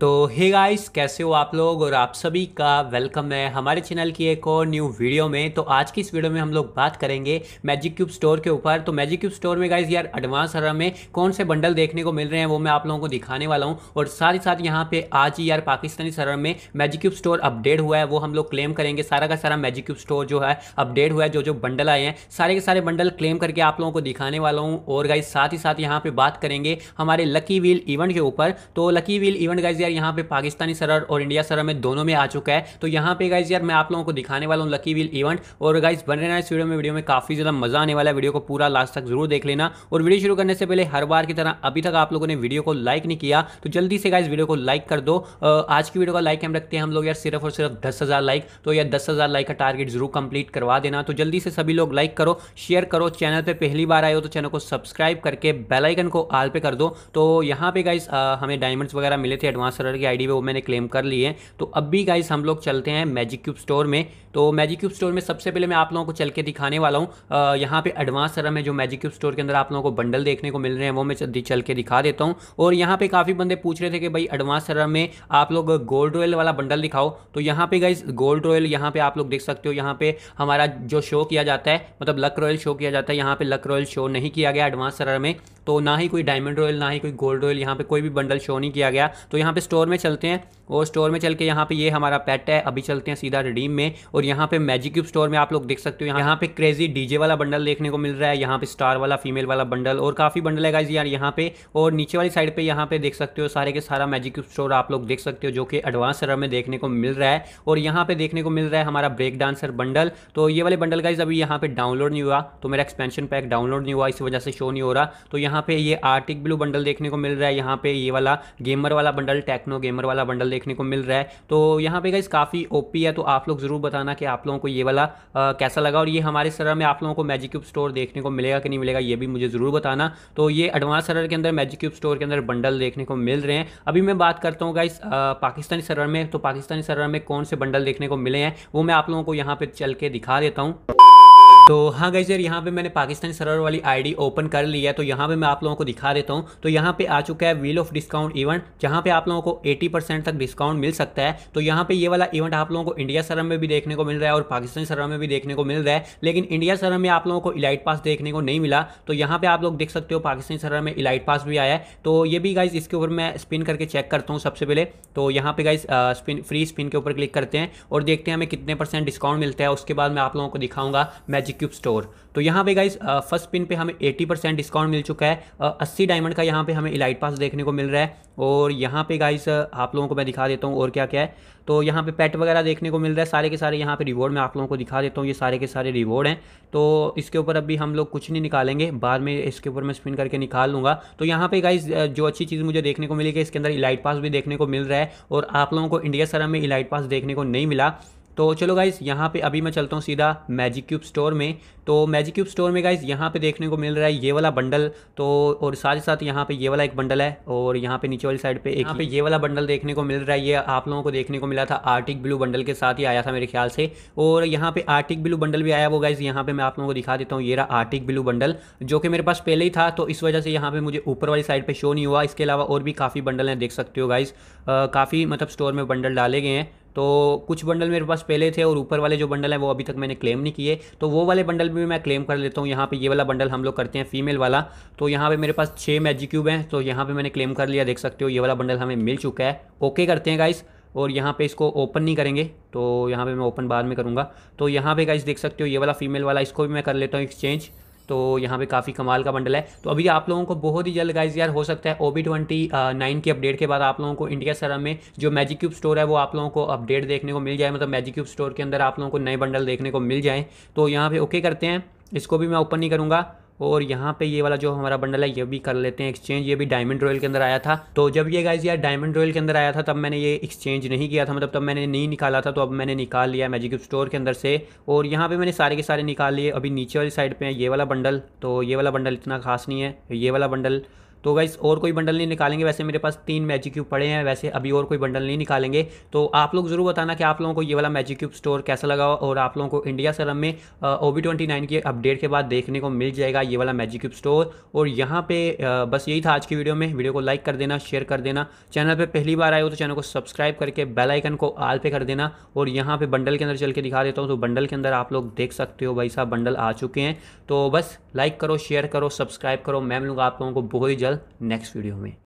तो hey guys कैसे हो आप लोग और आप सभी का वेलकम है हमारे चैनल की एक और न्यू वीडियो में तो आज की इस वीडियो में हम लोग बात करेंगे मैजिक क्यूब स्टोर के ऊपर तो मैजिक क्यूब स्टोर में गाइस यार एडवांस हर में कौन से बंडल देखने को मिल रहे हैं वो मैं आप लोगों को दिखाने वाला हूँ और साथ ही साथ यहाँ पे आज ही यार पाकिस्तानी सर में मैजिक क्यूब स्टोर अपडेट हुआ है वो हम लोग क्लेम करेंगे सारा का सारा मैजिक क्यूब स्टोर जो है अपडेट हुआ है जो जो बंडल आए हैं सारे के सारे बंडल क्लेम करके आप लोगों को दिखाने वाला हूँ और गाइज साथ ही साथ यहाँ पे बात करेंगे हमारे लकी व्हील इवेंट के ऊपर तो लकी व्हील इवेंट गाइज यार यहाँ पे पाकिस्तानी सरर और इंडिया सरर में दोनों में आ चुका है तो यहाँ पे गाइज यार मैं आप लोगों को दिखाने वाला हूँ लकी विल इवेंट और गाइज बन रहे इस वीडियो में वीडियो में काफी ज्यादा मजा आने वाला है वीडियो को पूरा लास्ट तक जरूर देख लेना और वीडियो शुरू करने से पहले हर बार की तरह अभी तक आप लोगों ने वीडियो को लाइक नहीं किया तो जल्दी से गाइज वीडियो को लाइक कर दो आज की वीडियो का लाइक हम रखते हैं हम लोग यार सिर्फ और सिर्फ दस लाइक तो यार दस लाइक का टारगेट जरूर कंप्लीट करवा देना तो जल्दी से सभी लोग लाइक करो शेयर करो चैनल पर पहली बार आए हो तो चैनल को सब्सक्राइब करके बेलाइकन को आल पे कर दो तो यहाँ पे गाइज हमें डायमंड्स वगैरह मिले थे एडवांस सर की आईडी पे वो मैंने क्लेम कर ली है तो अब भी गाइस हम लोग चलते हैं मैजिक क्यूब स्टोर में तो मैजिक क्यूब स्टोर में सबसे पहले मैं आप लोगों को चल के दिखाने वाला हूँ यहाँ पे एडवांस सरम है जो मैजिक क्यूब स्टोर के अंदर आप लोगों को बंडल देखने को मिल रहे हैं वो मैं चल के दिखा देता हूँ और यहाँ पे काफ़ी बंदे पूछ रहे थे कि भाई एडवांस सरम में आप लोग गोल्ड रॉयल वाला बंडल दिखाओ तो यहाँ पे गाइज गोल्ड रॉयल यहाँ पे आप लोग देख सकते हो यहाँ पे हमारा जो शो किया जाता है मतलब लक रॉयल शो किया जाता है यहाँ पे लक रॉयल शो नहीं किया गया एडवांस सर में तो ना ही कोई डायमंड रॉयल ना ही कोई गोल्ड रॉयल यहाँ पे कोई भी बंडल शो नहीं किया गया तो यहाँ पे स्टोर में चलते हैं और स्टोर में चल के यहाँ पे ये हमारा पेट है अभी चलते हैं सीधा रिडीम में और यहाँ पे मैजिक क्यूब स्टोर में आप लोग देख सकते हो यहाँ यहाँ पे क्रेजी डीजे वाला बंडल देखने को मिल रहा है यहाँ पे स्टार वाला फीमेल वाला बंडल और काफ़ी बंडल है गाइज यार यहाँ पे और नीचे वाली साइड पे यहाँ पे देख सकते हो सारे के सारा मैजिक क्यूब स्टोर आप लोग देख सकते हो जो कि एडवांस सर्वर में देखने को मिल रहा है और यहाँ पे देखने को मिल रहा है हमारा ब्रेक डांसर बंडल तो ये वाले बंडल गाइज अभी यहाँ पे डाउनलोड नहीं हुआ तो मेरा एक्सपेंशन पैक डाउनलोड नहीं हुआ इस वजह से शो नहीं हो रहा तो यहाँ पे ये आर्टिक ब्लू बंडल देखने को मिल रहा है यहाँ पे ये वाला गेमर वाला बंडल टेक्नो गेमर वाला बंडल देखने को मिल रहा है तो यहाँ पे गाइज काफ़ी ओपी है तो आप लोग ज़रूर बताना कि आप लोगों को ये वाला आ, कैसा लगा और ये हमारे सरर में आप लोगों को मैजिक क्यूब स्टोर देखने को मिलेगा कि नहीं मिलेगा ये भी मुझे ज़रूर बताना तो ये एडवांस सरर के अंदर मैजिक क्यूब स्टोर के अंदर बंडल देखने को मिल रहे हैं अभी मैं बात करता हूँ गाइस पाकिस्तानी सरर में तो पाकिस्तानी सरर में कौन से बंडल देखने को मिले हैं वो मैं आप लोगों को यहाँ पर चल के दिखा देता हूँ तो हाँ गई सर यहाँ पे मैंने पाकिस्तानी सर्वर वाली आईडी ओपन कर ली है तो यहाँ पे मैं आप लोगों को दिखा देता हूँ तो यहाँ पे आ चुका है व्हील ऑफ डिस्काउंट इवेंट जहाँ पे आप लोगों को 80 परसेंट तक डिस्काउंट मिल सकता है तो यहाँ पे ये वाला इवेंट आप लोगों को इंडिया सर्वर में भी देखने को मिल रहा है और पाकिस्तानी सर्वर में भी देखने को मिल रहा है लेकिन इंडिया सर्वर में आप लोगों को इलाइट पास देखने को नहीं मिला तो यहाँ पर आप लोग देख सकते हो पाकिस्तानी सर्वर में इलाइट पास भी आया है तो ये भी गाइज इसके ऊपर मैं स्पिन करके चेक करता हूँ सबसे पहले तो यहाँ पे गाइज स्पिन फ्री स्पिन के ऊपर क्लिक करते हैं और देखते हैं हमें कितने परसेंट डिस्काउंट मिलता है उसके बाद मैं आप लोगों को दिखाऊंगा मैजिक क्यूब स्टोर तो यहाँ पे गाइज फर्स्ट पिन पे हमें 80 परसेंट डिस्काउंट मिल चुका है uh, अस्सी डायमंड का यहाँ पे हमें इलाइट पास देखने को मिल रहा है और यहाँ पे गाइज uh, आप लोगों को मैं दिखा देता हूँ और क्या क्या है तो यहाँ पे पेट वगैरह देखने को मिल रहा है सारे के सारे यहाँ पे रिवॉर्ड मैं आप लोगों को दिखा देता हूँ ये सारे के सारे रिवॉर्ड हैं तो इसके ऊपर अभी हम लोग कुछ नहीं निकालेंगे बाद में इसके ऊपर मैं स्पिन करके निकाल लूँगा तो यहाँ पे गाइज uh, जो अच्छी चीज़ मुझे देखने को मिली कि इसके अंदर इलाइट पास भी देखने को मिल रहा है और आप लोगों को इंडिया सरम में इलाइट पास देखने को नहीं मिला तो चलो गाइज़ यहाँ पे अभी मैं चलता हूँ सीधा मैजिक क्यूब स्टोर में तो मैजिक क्यूब स्टोर में गाइज़ यहाँ पे देखने को मिल रहा है ये वाला बंडल तो और साथ ही साथ यहाँ पे ये वाला एक बंडल है और यहाँ पे नीचे वाली साइड पे एक यहाँ पे ये वाला बंडल देखने को मिल रहा है ये आप लोगों को देखने को मिला था आर्टिक ब्लू बंडल के साथ ही आया था मेरे ख्याल से और यहाँ पे आर्टिक ब्लू बंडल भी आया वो गाइज़ यहाँ पे मैं आप लोगों को दिखा देता हूँ ये रहा आर्टिक ब्लू बंडल जो कि मेरे पास पहले ही था तो इस वजह से यहाँ पे मुझे ऊपर वाली साइड पर शो नहीं हुआ इसके अलावा और भी काफ़ी बंडल हैं देख सकते हो गाइज़ काफ़ी मतलब स्टोर में बंडल डाले गए हैं तो कुछ बंडल मेरे पास पहले थे और ऊपर वाले जो बंडल हैं वो अभी तक मैंने क्लेम नहीं किए तो वो वाले बंडल भी मैं क्लेम कर लेता हूँ यहाँ पे ये वाला बंडल हम लोग करते हैं फीमेल वाला तो यहाँ पे मेरे पास छः मैजिक क्यूब हैं तो यहाँ पे मैंने क्लेम कर लिया देख सकते हो ये वाला बंडल हमें मिल चुका है ओके करते हैं गाइस और यहाँ पे इसको ओपन नहीं करेंगे तो यहाँ पे मैं ओपन बाद में करूँगा तो यहाँ पे गाइस देख सकते हो ये वाला फीमेल वाला इसको भी मैं कर लेता हूँ एक्सचेंज तो यहाँ पे काफ़ी कमाल का बंडल है तो अभी आप लोगों को बहुत ही जल्द गाइज यार हो सकता है ओ बी ट्वेंटी नाइन की अपडेट के बाद आप लोगों को इंडिया सरम में जो मैजिक क्यूब स्टोर है वो आप लोगों को अपडेट देखने को मिल जाए मतलब मैजिक क्यूब स्टोर के अंदर आप लोगों को नए बंडल देखने को मिल जाए तो यहाँ पर ओके करते हैं इसको भी मैं ओपन नहीं करूँगा और यहाँ पे ये वाला जो हमारा बंडल है ये भी कर लेते हैं एक्सचेंज ये भी डायमंड रॉयल के अंदर आया था तो जब ये गाइज यार डायमंड रॉयल के अंदर आया था तब मैंने ये एक्सचेंज नहीं किया था मतलब तब मैंने नहीं निकाला था तो अब मैंने निकाल लिया मैजिक स्टोर के अंदर से और यहाँ पर मैंने सारे के सारे निकाल लिए अभी नीचे वाली साइड पर है ये वाला बंडल तो ये वाला बंडल इतना खास नहीं है ये वाला बंडल तो वैसे और कोई बंडल नहीं निकालेंगे वैसे मेरे पास तीन मैजिक क्यूब पड़े हैं वैसे अभी और कोई बंडल नहीं निकालेंगे तो आप लोग ज़रूर बताना कि आप लोगों को ये वाला मैजिक क्यूब स्टोर कैसा लगा और आप लोगों को इंडिया सरम में ओ बी ट्वेंटी नाइन की अपडेट के बाद देखने को मिल जाएगा ये वाला मैजिक क्यूब स्टोर और यहाँ पे बस यही था आज की वीडियो में वीडियो को लाइक कर देना शेयर कर देना चैनल पर पहली बार आए हो तो चैनल को सब्सक्राइब करके बेल आइकन को आल पे कर देना और यहाँ पे बंडल के अंदर चल के दिखा देता हूँ तो बंडल के अंदर आप लोग देख सकते हो भाई साहब बंडल आ चुके हैं तो बस लाइक करो शेयर करो सब्सक्राइब करो मैं मिलूंगा आप लोगों को बहुत ही जल्द नेक्स्ट वीडियो में